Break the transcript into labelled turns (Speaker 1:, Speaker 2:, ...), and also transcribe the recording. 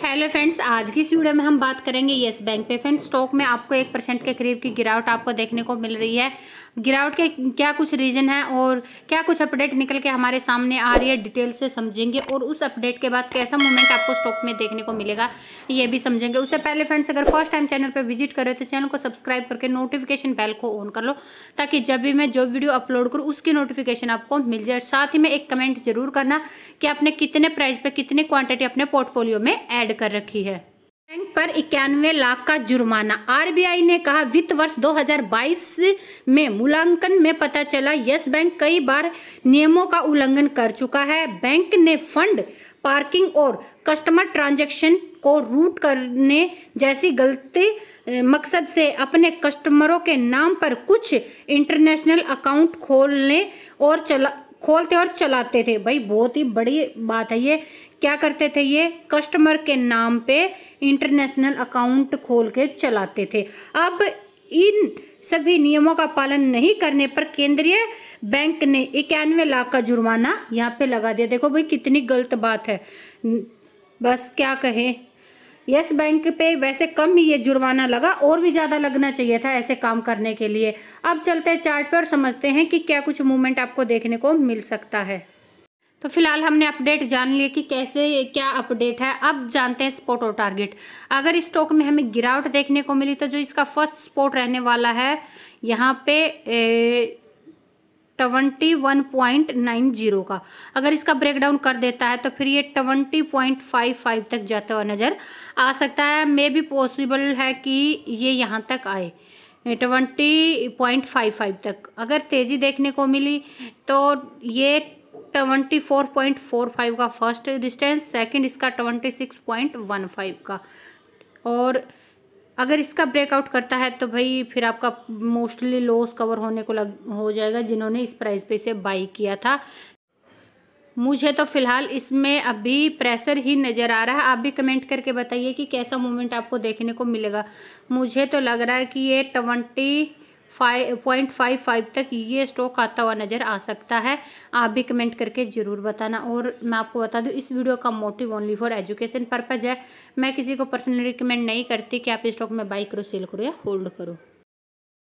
Speaker 1: hello friends आज की इस वीडियो में हम बात करेंगे येस बैंक पे फ्रेंड्स स्टॉक में आपको एक परसेंट के करीब की गिरावट आपको देखने को मिल रही है गिरावट के क्या कुछ रीज़न है और क्या कुछ अपडेट निकल के हमारे सामने आ रही है डिटेल से समझेंगे और उस अपडेट के बाद कैसा मूवमेंट आपको स्टॉक में देखने को मिलेगा ये भी समझेंगे उससे पहले फ्रेंड्स अगर फर्स्ट टाइम चैनल पर विजिट कर रहे हो तो चैनल को सब्सक्राइब करके नोटिफिकेशन बेल को ऑन कर लो ताकि जब भी मैं जो वीडियो अपलोड करूँ उसकी नोटिफिकेशन आपको मिल जाए साथ ही में एक कमेंट जरूर करना कि आपने कितने प्राइस पर कितनी क्वांटिटी अपने पोर्टफोलियो में एड कर रखी है पर इक्यानवे लाख का जुर्माना आरबीआई ने कहा वित्त वर्ष 2022 में मूल्यांकन में पता चला यस बैंक कई बार नियमों का उल्लंघन कर चुका है बैंक ने फंड पार्किंग और कस्टमर ट्रांजैक्शन को रूट करने जैसी गलती मकसद से अपने कस्टमरों के नाम पर कुछ इंटरनेशनल अकाउंट खोलने और चला खोलते और चलाते थे भाई बहुत ही बड़ी बात है ये क्या करते थे ये कस्टमर के नाम पे इंटरनेशनल अकाउंट खोल के चलाते थे अब इन सभी नियमों का पालन नहीं करने पर केंद्रीय बैंक ने इक्यानवे लाख का जुर्माना यहाँ पे लगा दिया देखो भाई कितनी गलत बात है बस क्या कहें यस बैंक पे वैसे कम ही ये जुर्माना लगा और भी ज़्यादा लगना चाहिए था ऐसे काम करने के लिए अब चलते हैं चार्ट पर समझते हैं कि क्या कुछ मूवमेंट आपको देखने को मिल सकता है तो फिलहाल हमने अपडेट जान लिए कि कैसे क्या अपडेट है अब जानते हैं स्पोर्ट और टारगेट अगर स्टॉक में हमें गिरावट देखने को मिली तो जो इसका फर्स्ट स्पोर्ट रहने वाला है यहाँ पे ए, twenty one point nine zero का अगर इसका ब्रेकडाउन कर देता है तो फिर ये ट्वेंटी पॉइंट फाइव फाइव तक जाता हुआ नज़र आ सकता है मे भी पॉसिबल है कि ये यहाँ तक आए ट्वेंटी पॉइंट फाइव फाइव तक अगर तेज़ी देखने को मिली तो ये twenty four point four five का फर्स्ट डिस्टेंस सेकंड इसका twenty six point one five का और अगर इसका ब्रेकआउट करता है तो भाई फिर आपका मोस्टली लॉस कवर होने को लग हो जाएगा जिन्होंने इस प्राइस पे इसे बाई किया था मुझे तो फिलहाल इसमें अभी प्रेशर ही नज़र आ रहा है आप भी कमेंट करके बताइए कि कैसा मूवमेंट आपको देखने को मिलेगा मुझे तो लग रहा है कि ये twenty five point five five तक ये स्टॉक आता हुआ नज़र आ सकता है आप भी कमेंट करके ज़रूर बताना और मैं आपको बता दूँ इस वीडियो का motive only for education purpose है मैं किसी को पर्सनली रिकमेंड नहीं करती कि आप स्टॉक में बाई करो सेल करो या होल्ड करो